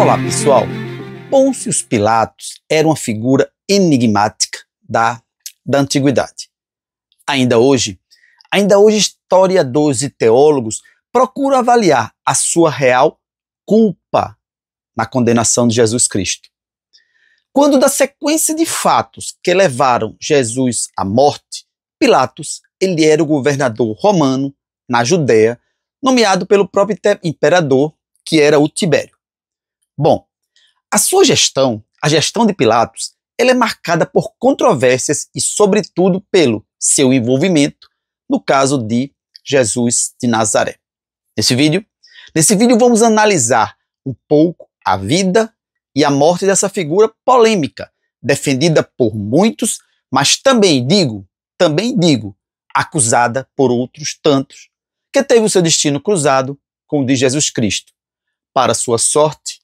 Olá, pessoal. Pôncio Pilatos era uma figura enigmática da, da antiguidade. Ainda hoje, ainda hoje historiadores e teólogos procuram avaliar a sua real culpa na condenação de Jesus Cristo. Quando da sequência de fatos que levaram Jesus à morte, Pilatos, ele era o governador romano na Judéia, nomeado pelo próprio imperador, que era o Tibério. Bom, a sua gestão, a gestão de Pilatos, ela é marcada por controvérsias e, sobretudo, pelo seu envolvimento no caso de Jesus de Nazaré. Nesse vídeo, nesse vídeo vamos analisar um pouco a vida e a morte dessa figura polêmica, defendida por muitos, mas também digo, também digo, acusada por outros tantos, que teve o seu destino cruzado com o de Jesus Cristo. Para sua sorte,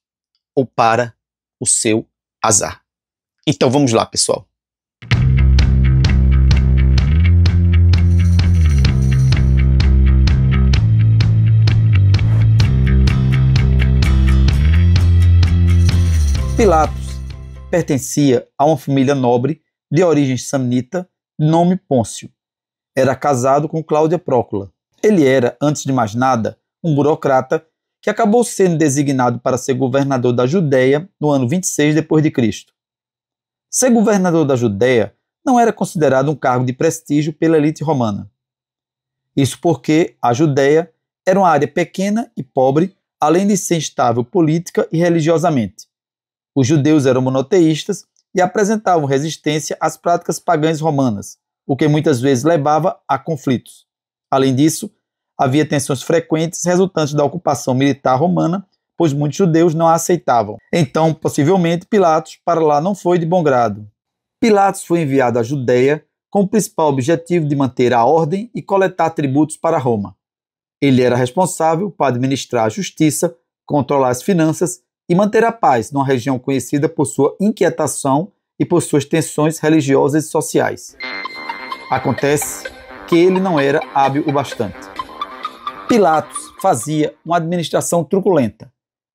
ou para o seu azar. Então vamos lá, pessoal. Pilatos pertencia a uma família nobre de origem samnita, nome Pôncio. Era casado com Cláudia Prócula. Ele era, antes de mais nada, um burocrata que acabou sendo designado para ser governador da Judéia no ano 26 depois de Cristo. Ser governador da Judéia não era considerado um cargo de prestígio pela elite romana. Isso porque a Judéia era uma área pequena e pobre, além de ser instável política e religiosamente. Os judeus eram monoteístas e apresentavam resistência às práticas pagãs romanas, o que muitas vezes levava a conflitos. Além disso, Havia tensões frequentes resultantes da ocupação militar romana, pois muitos judeus não a aceitavam. Então, possivelmente, Pilatos para lá não foi de bom grado. Pilatos foi enviado à Judéia com o principal objetivo de manter a ordem e coletar tributos para Roma. Ele era responsável para administrar a justiça, controlar as finanças e manter a paz numa região conhecida por sua inquietação e por suas tensões religiosas e sociais. Acontece que ele não era hábil o bastante. Pilatos fazia uma administração truculenta.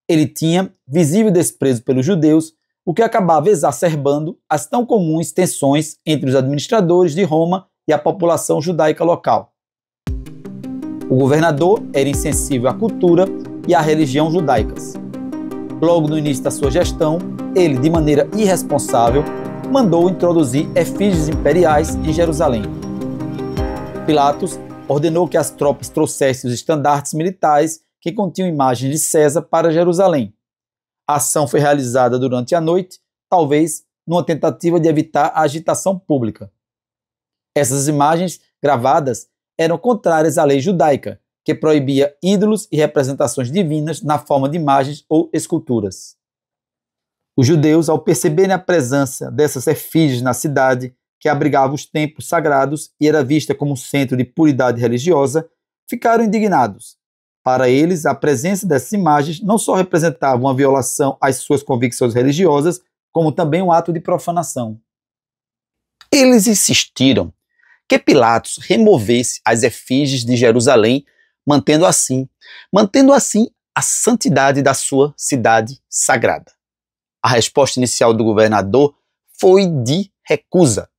Ele tinha visível desprezo pelos judeus, o que acabava exacerbando as tão comuns tensões entre os administradores de Roma e a população judaica local. O governador era insensível à cultura e à religião judaicas. Logo no início da sua gestão, ele, de maneira irresponsável, mandou introduzir efígies imperiais em Jerusalém. Pilatos ordenou que as tropas trouxessem os estandartes militares que continham imagens de César para Jerusalém. A ação foi realizada durante a noite, talvez numa tentativa de evitar a agitação pública. Essas imagens gravadas eram contrárias à lei judaica, que proibia ídolos e representações divinas na forma de imagens ou esculturas. Os judeus, ao perceberem a presença dessas efígies na cidade, que abrigava os templos sagrados e era vista como centro de puridade religiosa, ficaram indignados. Para eles, a presença dessas imagens não só representava uma violação às suas convicções religiosas, como também um ato de profanação. Eles insistiram que Pilatos removesse as efígies de Jerusalém, mantendo assim, mantendo assim a santidade da sua cidade sagrada. A resposta inicial do governador foi de recusa.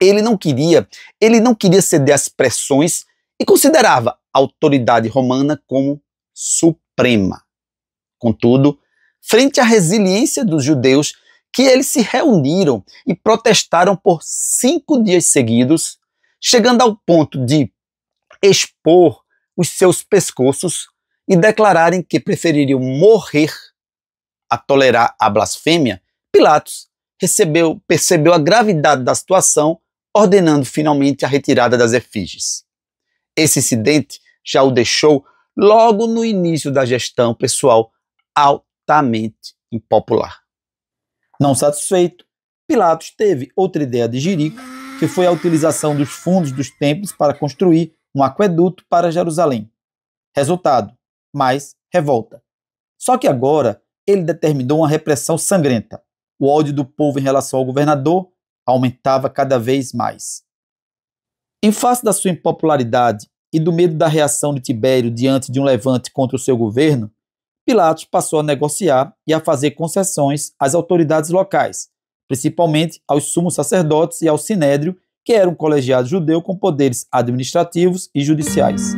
Ele não queria, ele não queria ceder às pressões e considerava a autoridade romana como suprema. Contudo, frente à resiliência dos judeus, que eles se reuniram e protestaram por cinco dias seguidos, chegando ao ponto de expor os seus pescoços e declararem que prefeririam morrer a tolerar a blasfêmia, Pilatos recebeu, percebeu a gravidade da situação ordenando finalmente a retirada das efígies. Esse incidente já o deixou, logo no início da gestão pessoal, altamente impopular. Não satisfeito, Pilatos teve outra ideia de Jerico, que foi a utilização dos fundos dos templos para construir um aqueduto para Jerusalém. Resultado: mais revolta. Só que agora ele determinou uma repressão sangrenta. O ódio do povo em relação ao governador aumentava cada vez mais. Em face da sua impopularidade e do medo da reação de Tibério diante de um levante contra o seu governo, Pilatos passou a negociar e a fazer concessões às autoridades locais, principalmente aos sumos sacerdotes e ao sinédrio, que era um colegiado judeu com poderes administrativos e judiciais.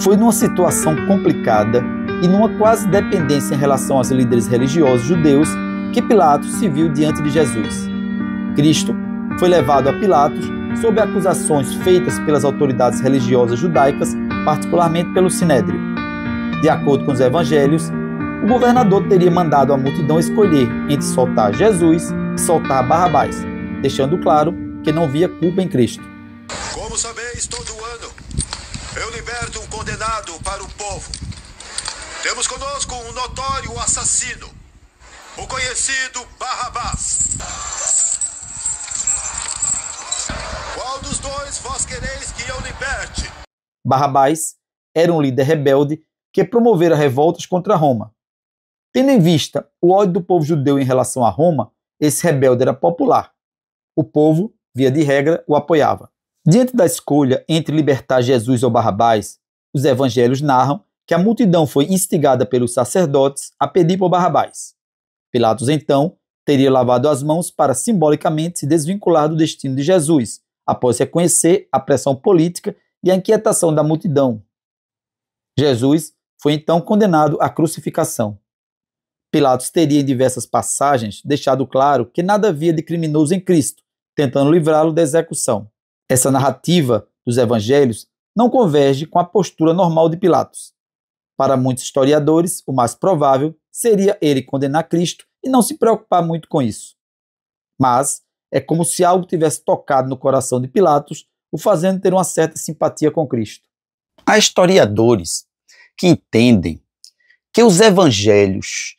Foi numa situação complicada e numa quase dependência em relação aos líderes religiosos judeus que Pilatos se viu diante de Jesus. Cristo, foi levado a Pilatos sob acusações feitas pelas autoridades religiosas judaicas, particularmente pelo Sinédrio. De acordo com os evangelhos, o governador teria mandado a multidão escolher entre soltar Jesus e soltar Barrabás, deixando claro que não via culpa em Cristo. Como sabeis, todo ano eu liberto um condenado para o povo. Temos conosco um notório assassino, o conhecido Barrabás. quereis que eu liberte? Barrabás era um líder rebelde que promovera revoltas contra Roma. Tendo em vista o ódio do povo judeu em relação a Roma, esse rebelde era popular. O povo, via de regra, o apoiava. Diante da escolha entre libertar Jesus ou Barrabás, os evangelhos narram que a multidão foi instigada pelos sacerdotes a pedir por Barrabás. Pilatos, então, teria lavado as mãos para simbolicamente se desvincular do destino de Jesus, após reconhecer a pressão política e a inquietação da multidão. Jesus foi então condenado à crucificação. Pilatos teria em diversas passagens deixado claro que nada havia de criminoso em Cristo, tentando livrá-lo da execução. Essa narrativa dos evangelhos não converge com a postura normal de Pilatos. Para muitos historiadores, o mais provável seria ele condenar Cristo e não se preocupar muito com isso. Mas é como se algo tivesse tocado no coração de Pilatos, o fazendo ter uma certa simpatia com Cristo. Há historiadores que entendem que os evangelhos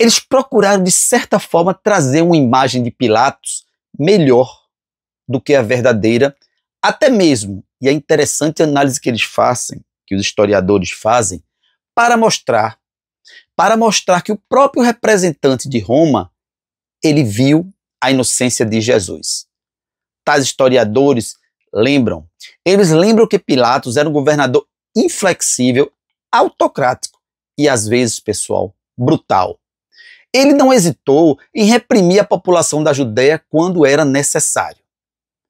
eles procuraram de certa forma trazer uma imagem de Pilatos melhor do que a verdadeira, até mesmo. E é interessante a análise que eles fazem, que os historiadores fazem, para mostrar, para mostrar que o próprio representante de Roma, ele viu a inocência de Jesus. Tais historiadores lembram. Eles lembram que Pilatos era um governador inflexível, autocrático e às vezes, pessoal, brutal. Ele não hesitou em reprimir a população da Judéia quando era necessário.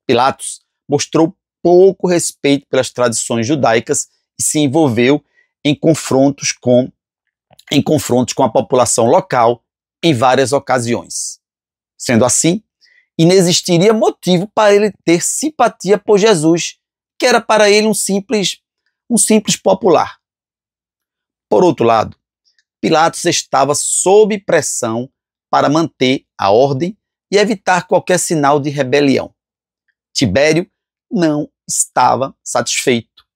Pilatos mostrou pouco respeito pelas tradições judaicas e se envolveu em confrontos com em confrontos com a população local em várias ocasiões. Sendo assim, inexistiria motivo para ele ter simpatia por Jesus, que era para ele um simples, um simples popular. Por outro lado, Pilatos estava sob pressão para manter a ordem e evitar qualquer sinal de rebelião. Tibério não estava satisfeito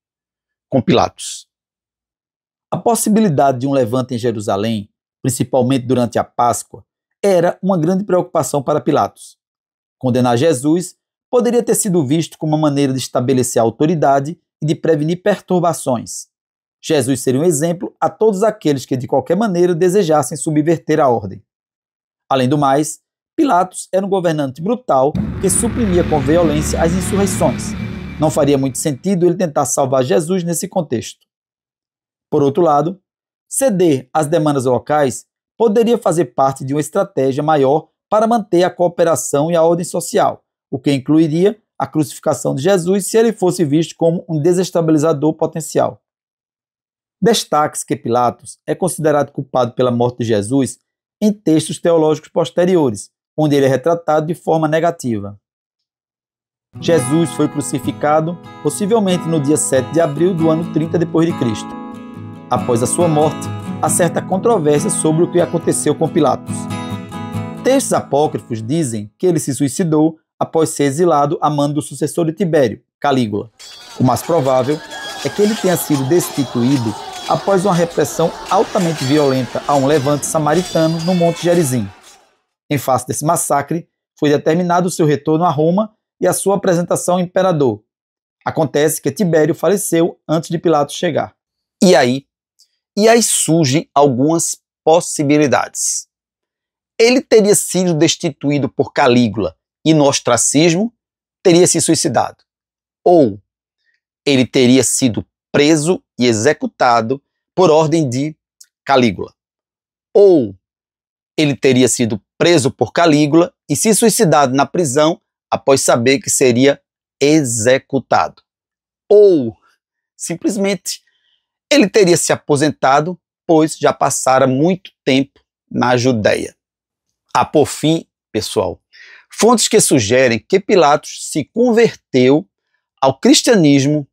com Pilatos. A possibilidade de um levante em Jerusalém, principalmente durante a Páscoa, era uma grande preocupação para Pilatos. Condenar Jesus poderia ter sido visto como uma maneira de estabelecer autoridade e de prevenir perturbações. Jesus seria um exemplo a todos aqueles que de qualquer maneira desejassem subverter a ordem. Além do mais, Pilatos era um governante brutal que suprimia com violência as insurreições. Não faria muito sentido ele tentar salvar Jesus nesse contexto. Por outro lado, ceder às demandas locais poderia fazer parte de uma estratégia maior para manter a cooperação e a ordem social, o que incluiria a crucificação de Jesus se ele fosse visto como um desestabilizador potencial. Destaque-se que Pilatos é considerado culpado pela morte de Jesus em textos teológicos posteriores, onde ele é retratado de forma negativa. Jesus foi crucificado possivelmente no dia 7 de abril do ano 30 depois de Cristo. Após a sua morte, há certa controvérsia sobre o que aconteceu com Pilatos. Textos apócrifos dizem que ele se suicidou após ser exilado a mando do sucessor de Tibério, Calígula. O mais provável é que ele tenha sido destituído após uma repressão altamente violenta a um levante samaritano no Monte Gerizim. Em face desse massacre, foi determinado seu retorno a Roma e a sua apresentação ao imperador. Acontece que Tibério faleceu antes de Pilatos chegar. E aí, e aí surgem algumas possibilidades. Ele teria sido destituído por Calígula e no ostracismo teria se suicidado. Ou ele teria sido preso e executado por ordem de Calígula. Ou ele teria sido preso por Calígula e se suicidado na prisão após saber que seria executado. Ou simplesmente ele teria se aposentado, pois já passara muito tempo na Judéia. Ah, por fim, pessoal, fontes que sugerem que Pilatos se converteu ao cristianismo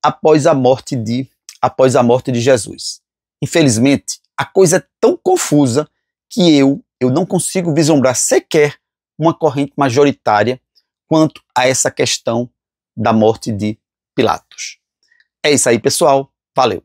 após a morte de após a morte de Jesus. Infelizmente, a coisa é tão confusa que eu eu não consigo vislumbrar sequer uma corrente majoritária quanto a essa questão da morte de Pilatos. É isso aí, pessoal. Valeu.